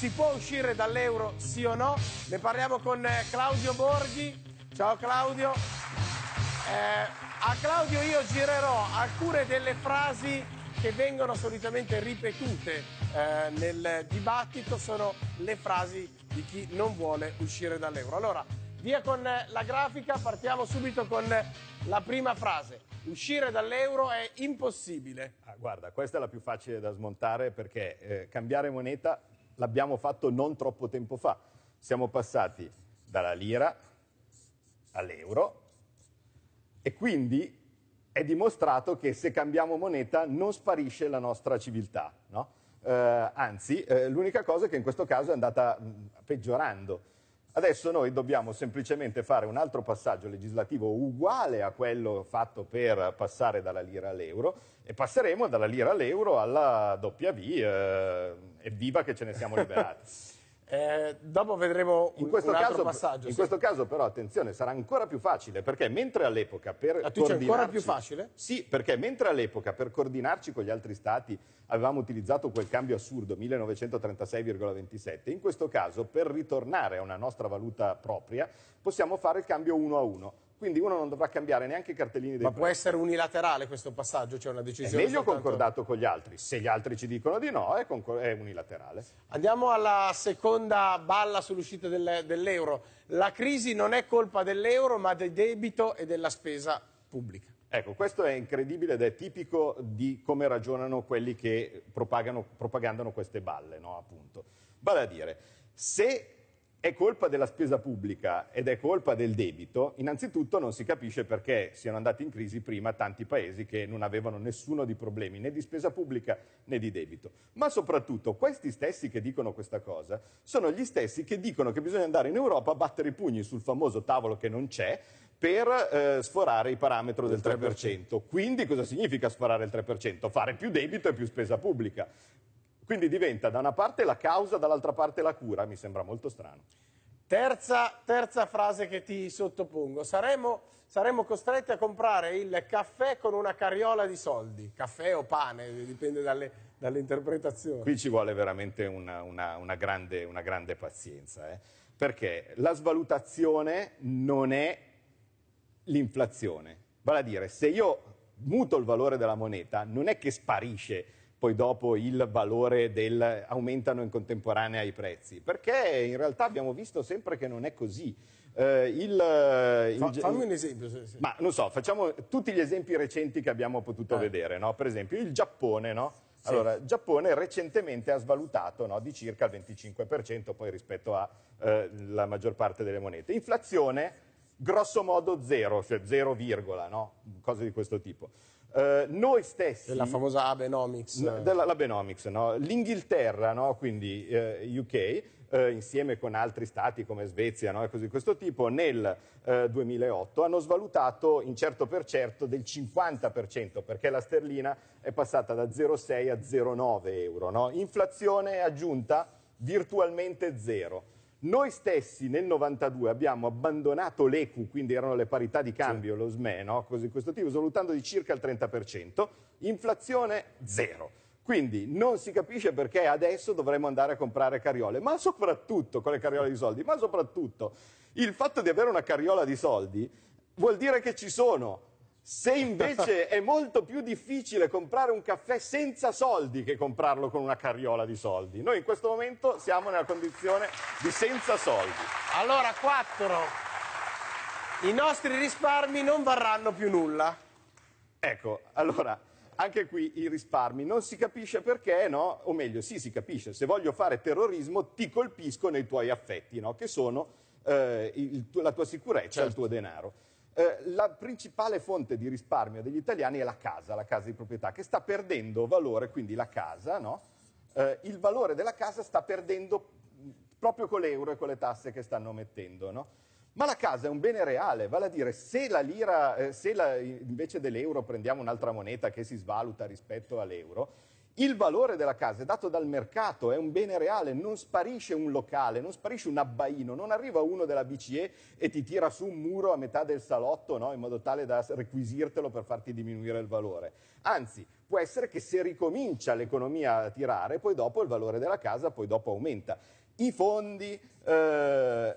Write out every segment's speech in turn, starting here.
Si può uscire dall'euro sì o no? Ne parliamo con eh, Claudio Borghi. Ciao Claudio. Eh, a Claudio io girerò alcune delle frasi che vengono solitamente ripetute eh, nel dibattito, sono le frasi di chi non vuole uscire dall'euro. Allora, via con eh, la grafica, partiamo subito con eh, la prima frase. Uscire dall'euro è impossibile. Ah, guarda, questa è la più facile da smontare perché eh, cambiare moneta l'abbiamo fatto non troppo tempo fa. Siamo passati dalla lira all'euro e quindi è dimostrato che se cambiamo moneta non sparisce la nostra civiltà, no? eh, anzi, eh, l'unica cosa è che in questo caso è andata mm, peggiorando. Adesso noi dobbiamo semplicemente fare un altro passaggio legislativo uguale a quello fatto per passare dalla lira all'euro e passeremo dalla lira all'euro alla doppia V, eh, evviva che ce ne siamo liberati. Eh, dopo vedremo un, in questo un caso, passaggio. In sì. questo caso però, attenzione, sarà ancora più facile, perché mentre all'epoca per ah, coordinarci... Sì, perché mentre all'epoca per coordinarci con gli altri stati avevamo utilizzato quel cambio assurdo 1936,27, in questo caso per ritornare a una nostra valuta propria possiamo fare il cambio 1 a 1 quindi uno non dovrà cambiare neanche i cartellini dei Ma prezzi. può essere unilaterale questo passaggio, c'è cioè una decisione È meglio soltanto... concordato con gli altri, se gli altri ci dicono di no è, è unilaterale. Andiamo alla seconda balla sull'uscita dell'euro. La crisi non è colpa dell'euro ma del debito e della spesa pubblica. Ecco, questo è incredibile ed è tipico di come ragionano quelli che propagandano queste balle, no? appunto. Vale a dire, se è colpa della spesa pubblica ed è colpa del debito, innanzitutto non si capisce perché siano andati in crisi prima tanti paesi che non avevano nessuno di problemi né di spesa pubblica né di debito. Ma soprattutto questi stessi che dicono questa cosa sono gli stessi che dicono che bisogna andare in Europa a battere i pugni sul famoso tavolo che non c'è per eh, sforare il parametro del 3%. Quindi cosa significa sforare il 3%? Fare più debito e più spesa pubblica. Quindi diventa da una parte la causa, dall'altra parte la cura, mi sembra molto strano. Terza, terza frase che ti sottopongo, saremo, saremo, costretti a comprare il caffè con una carriola di soldi, caffè o pane, dipende dalle, interpretazioni. Qui ci vuole veramente una, una, una, grande, una grande, pazienza, eh? perché la svalutazione non è l'inflazione, vale a dire se io muto il valore della moneta non è che sparisce poi dopo il valore del aumentano in contemporanea i prezzi, perché in realtà abbiamo visto sempre che non è così. Eh, il, eh, Fa, fammi un esempio. Sì, sì. Ma non so, facciamo tutti gli esempi recenti che abbiamo potuto eh. vedere, no? per esempio il Giappone, no? Sì. Allora, il Giappone recentemente ha svalutato no, di circa il 25% poi rispetto alla eh, maggior parte delle monete. Inflazione grosso modo zero, cioè zero virgola, no? cose di questo tipo. Eh, noi stessi... Della famosa Abenomics. della, la Benomics, no? L'Inghilterra, no? quindi eh, UK, eh, insieme con altri stati come Svezia no? e cose di questo tipo, nel eh, 2008 hanno svalutato in certo per certo del 50%, perché la sterlina è passata da 0,6 a 0,9 euro. No? Inflazione aggiunta virtualmente zero. Noi stessi nel 92 abbiamo abbandonato l'EQ, quindi erano le parità di cambio, sì. lo SME, no? Così, questo tipo, svalutando di circa il 30%, inflazione zero. Quindi non si capisce perché adesso dovremmo andare a comprare carriole, ma soprattutto con le carriole di soldi, ma soprattutto il fatto di avere una carriola di soldi vuol dire che ci sono se invece è molto più difficile comprare un caffè senza soldi che comprarlo con una carriola di soldi. Noi in questo momento siamo nella condizione di senza soldi. Allora, quattro. I nostri risparmi non varranno più nulla. Ecco, allora, anche qui i risparmi non si capisce perché, no? O meglio, sì, si capisce. Se voglio fare terrorismo, ti colpisco nei tuoi affetti, no? Che sono eh, il, la tua sicurezza, certo. il tuo denaro. Eh, la principale fonte di risparmio degli italiani è la casa, la casa di proprietà, che sta perdendo valore, quindi la casa, no? eh, il valore della casa sta perdendo proprio con l'euro e con le tasse che stanno mettendo. No? Ma la casa è un bene reale, vale a dire se, la lira, eh, se la, invece dell'euro prendiamo un'altra moneta che si svaluta rispetto all'euro, il valore della casa è dato dal mercato, è un bene reale, non sparisce un locale, non sparisce un abbaino, non arriva uno della BCE e ti tira su un muro a metà del salotto no? in modo tale da requisirtelo per farti diminuire il valore. Anzi, può essere che se ricomincia l'economia a tirare, poi dopo il valore della casa poi dopo aumenta i fondi, eh,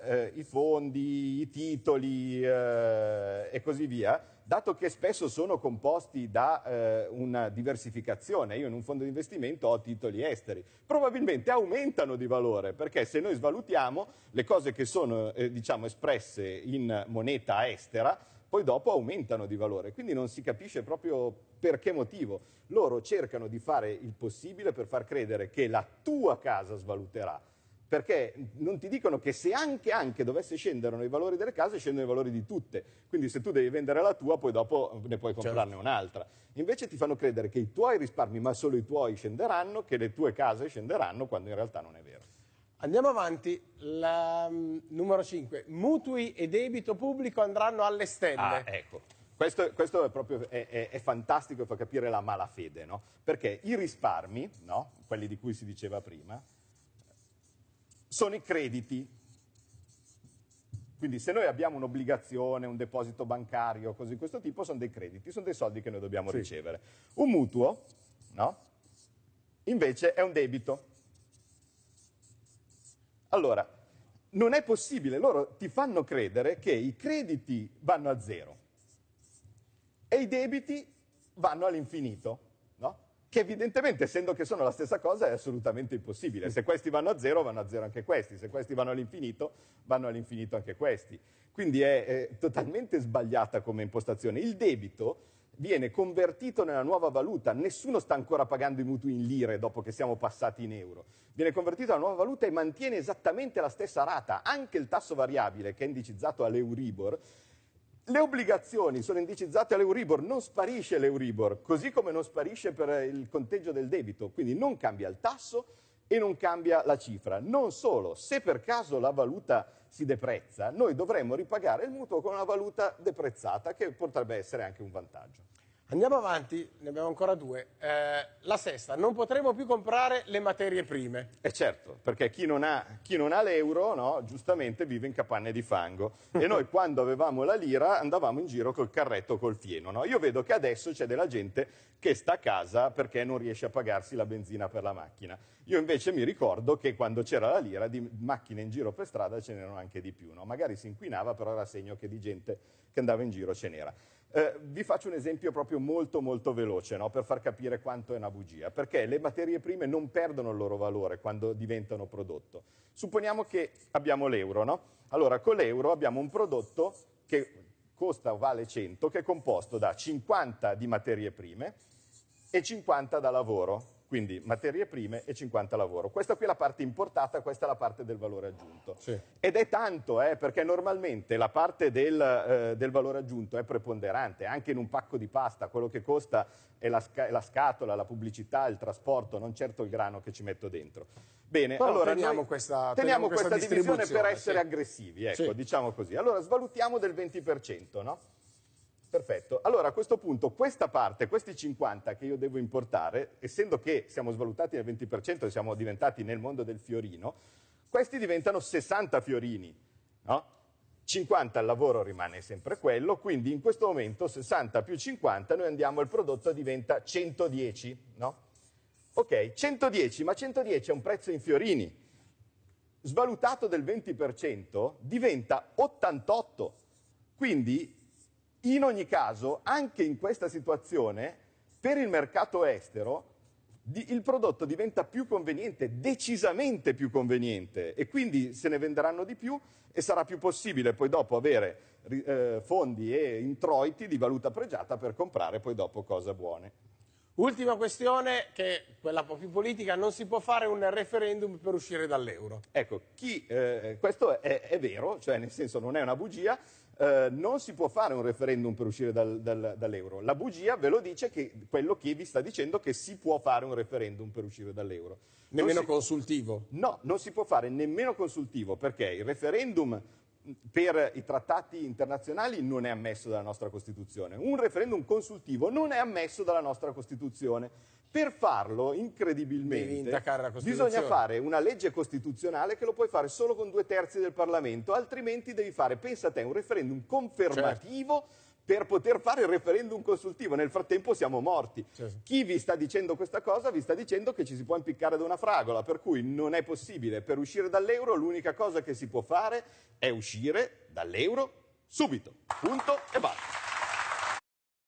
eh, i, fondi i, titoli eh, e così via, dato che spesso sono composti da eh, una diversificazione, io in un fondo di investimento ho titoli esteri, probabilmente aumentano di valore, perché se noi svalutiamo le cose che sono eh, diciamo, espresse in moneta estera, poi dopo aumentano di valore, quindi non si capisce proprio per che motivo. Loro cercano di fare il possibile per far credere che la tua casa svaluterà, perché non ti dicono che se anche, anche dovesse scendere i valori delle case, scendono i valori di tutte. Quindi se tu devi vendere la tua, poi dopo ne puoi certo. comprarne certo. un'altra. Invece ti fanno credere che i tuoi risparmi, ma solo i tuoi, scenderanno, che le tue case scenderanno, quando in realtà non è vero. Andiamo avanti, la, mm, numero 5. Mutui e debito pubblico andranno alle stelle. Ah, ecco. Questo, questo è, proprio, è, è, è, fantastico e fa capire la malafede, no? Perché i risparmi, no? quelli di cui si diceva prima, sono i crediti. Quindi se noi abbiamo un'obbligazione, un deposito bancario, cose di questo tipo, sono dei crediti, sono dei soldi che noi dobbiamo sì. ricevere. Un mutuo, no? Invece è un debito. Allora, non è possibile, loro ti fanno credere che i crediti vanno a zero e i debiti vanno all'infinito che evidentemente, essendo che sono la stessa cosa, è assolutamente impossibile. Se questi vanno a zero, vanno a zero anche questi. Se questi vanno all'infinito, vanno all'infinito anche questi. Quindi è, è totalmente sbagliata come impostazione. Il debito viene convertito nella nuova valuta. Nessuno sta ancora pagando i mutui in lire dopo che siamo passati in euro. Viene convertito nella nuova valuta e mantiene esattamente la stessa rata. Anche il tasso variabile, che è indicizzato all'Euribor, le obbligazioni sono indicizzate all'Euribor, non sparisce l'Euribor, così come non sparisce per eh, il conteggio del debito, quindi non cambia il tasso e non cambia la cifra. Non solo, se per caso la valuta si deprezza, noi dovremmo ripagare il mutuo con una valuta deprezzata, che potrebbe essere anche un vantaggio. Andiamo avanti, ne abbiamo ancora due. Eh, la sesta, non potremo più comprare le materie prime. E eh certo, perché chi non ha, chi non ha l'euro, no, giustamente vive in capanne di fango. E noi quando avevamo la lira andavamo in giro col carretto col fieno. No? Io vedo che adesso c'è della gente che sta a casa perché non riesce a pagarsi la benzina per la macchina. Io invece mi ricordo che quando c'era la lira di macchine in giro per strada ce n'erano anche di più. No? Magari si inquinava, però era segno che di gente che andava in giro ce n'era. Eh, vi faccio un esempio proprio molto molto veloce no? per far capire quanto è una bugia, perché le materie prime non perdono il loro valore quando diventano prodotto. Supponiamo che abbiamo l'euro, no? Allora, con l'euro abbiamo un prodotto che costa o vale 100, che è composto da 50 di materie prime e 50 da lavoro. Quindi materie prime e 50 lavoro. Questa qui è la parte importata, questa è la parte del valore aggiunto. Sì. Ed è tanto, eh, perché normalmente la parte del, eh, del, valore aggiunto è preponderante, anche in un pacco di pasta, quello che costa è la, sca- la scatola, la pubblicità, il trasporto, non certo il grano che ci metto dentro. Bene, Però allora teniamo questa, teniamo questa, questa divisione per essere sì. aggressivi, ecco, sì. diciamo così. Allora svalutiamo del 20%, no? Perfetto. Allora a questo punto questa parte, questi 50 che io devo importare, essendo che siamo svalutati nel 20% e siamo diventati nel mondo del fiorino, questi diventano 60 fiorini, no? 50 al lavoro rimane sempre quello, quindi in questo momento 60 più 50 noi andiamo, il prodotto diventa 110, no? Ok, 110, ma 110 è un prezzo in fiorini, svalutato del 20% diventa 88, quindi in ogni caso, anche in questa situazione, per il mercato estero, il prodotto diventa più conveniente, decisamente più conveniente e quindi se ne venderanno di più e sarà più possibile poi dopo avere eh, fondi e introiti di valuta pregiata per comprare poi dopo cose buone. Ultima questione, che è quella più politica, non si può fare un referendum per uscire dall'euro. Ecco, chi, eh, questo è, è vero, cioè nel senso non è una bugia, eh, non si può fare un referendum per uscire dal, dal, dall'euro. La bugia ve lo dice che quello che vi sta dicendo che si può fare un referendum per uscire dall'euro. nemmeno si... consultivo? No, non si può fare nemmeno consultivo perché il referendum per i trattati internazionali non è ammesso dalla nostra Costituzione. Un referendum consultivo non è ammesso dalla nostra Costituzione. Per farlo, incredibilmente, bisogna fare una legge costituzionale che lo puoi fare solo con due terzi del Parlamento, altrimenti devi fare, pensa a te, un referendum confermativo certo. per poter fare il referendum consultivo. Nel frattempo siamo morti. Certo. Chi vi sta dicendo questa cosa vi sta dicendo che ci si può impiccare da una fragola, per cui non è possibile. Per uscire dall'euro l'unica cosa che si può fare è uscire dall'euro subito. Punto e basta.